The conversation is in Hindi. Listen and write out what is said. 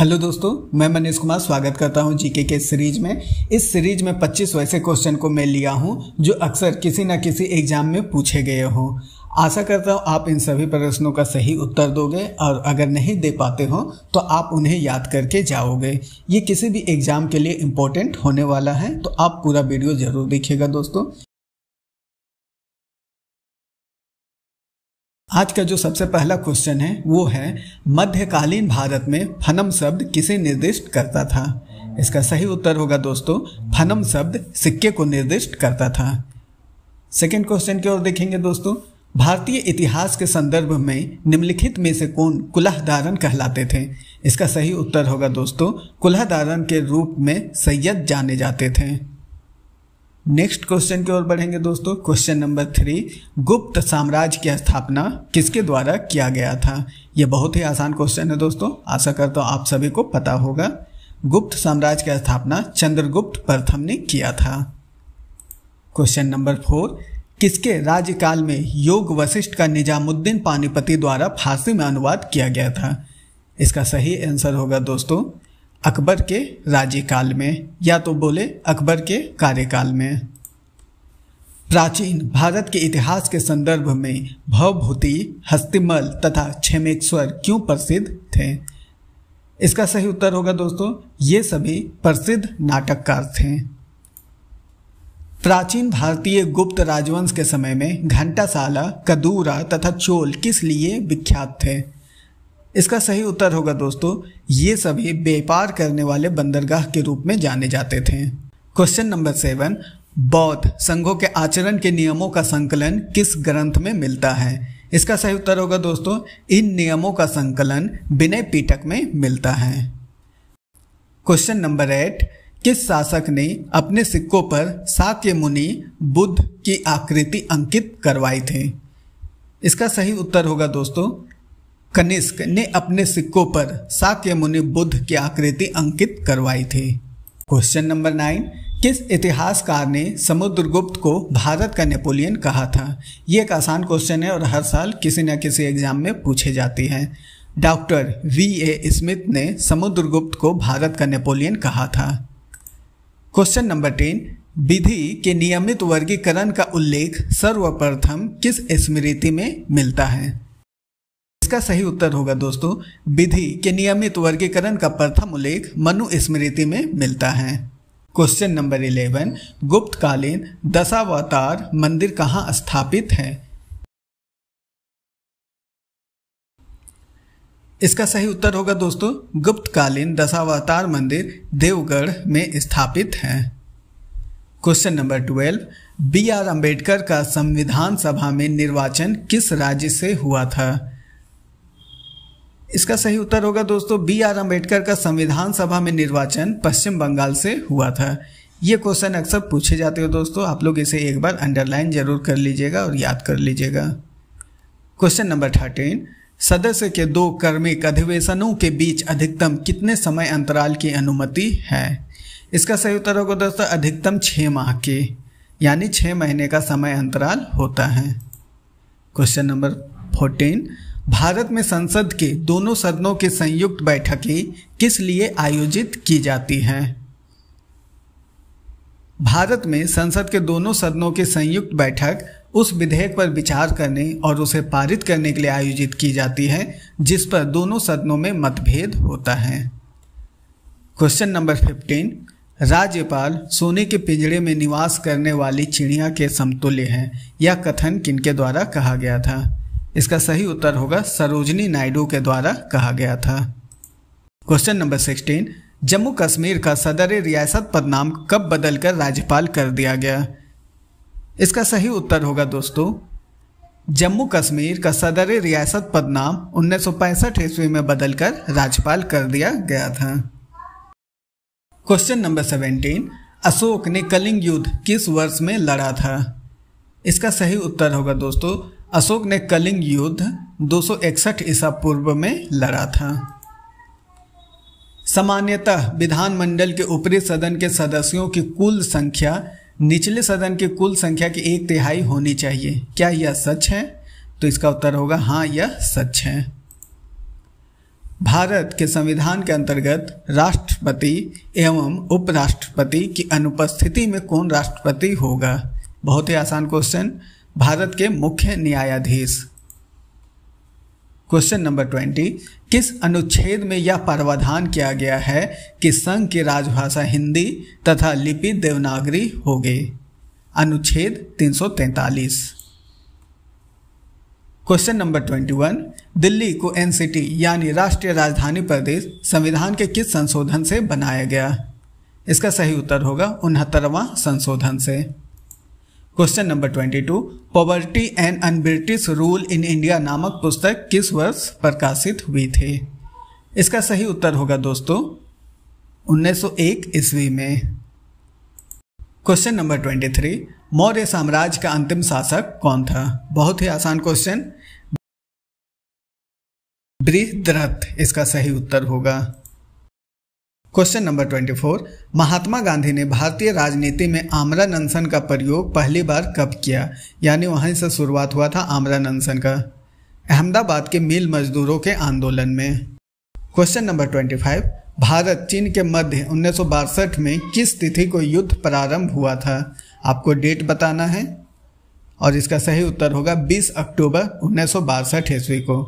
हेलो दोस्तों मैं मनीष कुमार स्वागत करता हूं जीके के सीरीज में इस सीरीज में 25 वैसे क्वेश्चन को मैं लिया हूं जो अक्सर किसी न किसी एग्जाम में पूछे गए हों आशा करता हूं आप इन सभी प्रश्नों का सही उत्तर दोगे और अगर नहीं दे पाते हो तो आप उन्हें याद करके जाओगे ये किसी भी एग्जाम के लिए इम्पोर्टेंट होने वाला है तो आप पूरा वीडियो जरूर देखिएगा दोस्तों आज का जो सबसे पहला क्वेश्चन है वो है मध्यकालीन भारत में फनम शब्द किसे निर्दिष्ट करता था इसका सही उत्तर होगा दोस्तों फनम शब्द सिक्के को निर्दिष्ट करता था सेकेंड क्वेश्चन की ओर देखेंगे दोस्तों भारतीय इतिहास के संदर्भ में निम्नलिखित में से कौन कुल्ह दारन कहलाते थे इसका सही उत्तर होगा दोस्तों कुल्ह दारन के रूप में सैयद जाने जाते थे नेक्स्ट क्वेश्चन की ओर बढ़ेंगे दोस्तों क्वेश्चन नंबर थ्री गुप्त साम्राज्य की स्थापना किसके द्वारा किया गया था यह बहुत ही आसान क्वेश्चन है दोस्तों आशा करता हूँ आप सभी को पता होगा गुप्त साम्राज्य की स्थापना चंद्रगुप्त प्रथम ने किया था क्वेश्चन नंबर फोर किसके राज्यकाल में योग वशिष्ठ का निजामुद्दीन पानीपति द्वारा फांसी में अनुवाद किया गया था इसका सही आंसर होगा दोस्तों अकबर के राज्यकाल में या तो बोले अकबर के कार्यकाल में प्राचीन भारत के इतिहास के संदर्भ में भवभूति हस्तिमल तथा क्षेमेश्वर क्यों प्रसिद्ध थे इसका सही उत्तर होगा दोस्तों ये सभी प्रसिद्ध नाटककार थे प्राचीन भारतीय गुप्त राजवंश के समय में घंटाशाला कदूरा तथा चोल किस लिए विख्यात थे इसका सही उत्तर होगा दोस्तों ये सभी व्यापार करने वाले बंदरगाह के रूप में जाने जाते थे क्वेश्चन नंबर सेवन बौद्ध संघों के आचरण के नियमों का संकलन किस ग्रंथ में मिलता है इसका सही उत्तर होगा दोस्तों इन नियमों का संकलन विनय पीटक में मिलता है क्वेश्चन नंबर एट किस शासक ने अपने सिक्कों पर सात्य मुनि बुद्ध की आकृति अंकित करवाई थी इसका सही उत्तर होगा दोस्तों कनिष्क ने अपने सिक्कों पर साक्य मुनि बुद्ध की आकृति अंकित करवाई थी क्वेश्चन नंबर नाइन किस इतिहासकार ने समुद्रगुप्त को भारत का नेपोलियन कहा था ये एक आसान क्वेश्चन है और हर साल किसी न किसी एग्जाम में पूछे जाती है डॉक्टर वी ए स्मिथ ने समुद्रगुप्त को भारत का नेपोलियन कहा था क्वेश्चन नंबर टेन विधि के नियमित वर्गीकरण का उल्लेख सर्वप्रथम किस स्मृति में मिलता है इसका सही उत्तर होगा दोस्तों विधि के नियमित वर्गीकरण का प्रथम उल्लेख मनु स्मृति में मिलता है क्वेश्चन नंबर इलेवन गुप्तकालीन दशावतार मंदिर कहाँ स्थापित है इसका सही उत्तर होगा दोस्तों गुप्तकालीन दशावतार मंदिर देवगढ़ में स्थापित है question number twelve B R Ambedkar का संविधान सभा में निर्वाचन किस राज्य से हुआ था इसका सही उत्तर होगा दोस्तों बी आर अम्बेडकर का संविधान सभा में निर्वाचन पश्चिम बंगाल से हुआ था ये क्वेश्चन अक्सर पूछे जाते हो दोस्तों आप लोग इसे एक बार अंडरलाइन जरूर कर लीजिएगा और याद कर लीजिएगा क्वेश्चन नंबर थर्टीन सदस्य के दो कर्मिक अधिवेशनों के बीच अधिकतम कितने समय अंतराल की अनुमति है इसका सही उत्तर होगा दोस्तों अधिकतम छः माह के यानी छः महीने का समय अंतराल होता है क्वेश्चन नंबर फोर्टीन भारत में संसद के दोनों सदनों के संयुक्त बैठकें किस लिए आयोजित की जाती हैं भारत में संसद के दोनों सदनों के संयुक्त बैठक उस विधेयक पर विचार करने और उसे पारित करने के लिए आयोजित की जाती है जिस पर दोनों सदनों में मतभेद होता है क्वेश्चन नंबर फिफ्टीन राज्यपाल सोने के पिंजरे में निवास करने वाली चिड़िया के समतुल्य है यह कथन किनके द्वारा कहा गया था इसका सही उत्तर होगा सरोजनी नायडू के द्वारा कहा गया था question number sixteen Jammu Kashmir का सदर रियासत पद नाम कब बदलकर राज्यपाल कर दिया गया इसका सही उत्तर होगा दोस्तों जम्मू कश्मीर का सदर रियासत पद नाम उन्नीस ईस्वी में बदलकर राज्यपाल कर दिया गया था क्वेश्चन नंबर सेवेंटीन अशोक ने कलिंग युद्ध किस वर्ष में लड़ा था इसका सही उत्तर होगा दोस्तों अशोक ने कलिंग युद्ध 261 ईसा पूर्व में लड़ा था सामान्यतः विधानमंडल के ऊपरी सदन के सदस्यों की कुल संख्या निचले सदन की कुल संख्या की एक तिहाई होनी चाहिए क्या यह सच है तो इसका उत्तर होगा हाँ यह सच है भारत के संविधान के अंतर्गत राष्ट्रपति एवं उपराष्ट्रपति की अनुपस्थिति में कौन राष्ट्रपति होगा बहुत ही आसान क्वेश्चन भारत के मुख्य न्यायाधीश क्वेश्चन नंबर ट्वेंटी किस अनुच्छेद में यह प्रावधान किया गया है कि संघ की राजभाषा हिंदी तथा लिपि देवनागरी होगी अनुच्छेद 343 क्वेश्चन नंबर 21 दिल्ली को एनसीटी यानी राष्ट्रीय राजधानी प्रदेश संविधान के किस संशोधन से बनाया गया इसका सही उत्तर होगा उनहत्तरवां संशोधन से question number twenty two poverty and unbritish rule in India नामक पुस्तक किस वर्ष प्रकाशित हुई थी इसका सही उत्तर होगा दोस्तों 1901 ईस्वी में question number twenty three Maurya साम्राज्य का अंतिम शासक कौन था बहुत ही आसान क्वेश्चन बृहद्रथ इसका सही उत्तर होगा क्वेश्चन नंबर 24 महात्मा गांधी ने भारतीय राजनीति में आमरा नंसन का प्रयोग पहली बार कब किया यानी वहीं से शुरुआत हुआ था आमरा नंसन का अहमदाबाद के मिल मजदूरों के आंदोलन में क्वेश्चन नंबर 25 भारत चीन के मध्य उन्नीस में किस तिथि को युद्ध प्रारंभ हुआ था आपको डेट बताना है और इसका सही उत्तर होगा 20 अक्टूबर उन्नीस ईस्वी को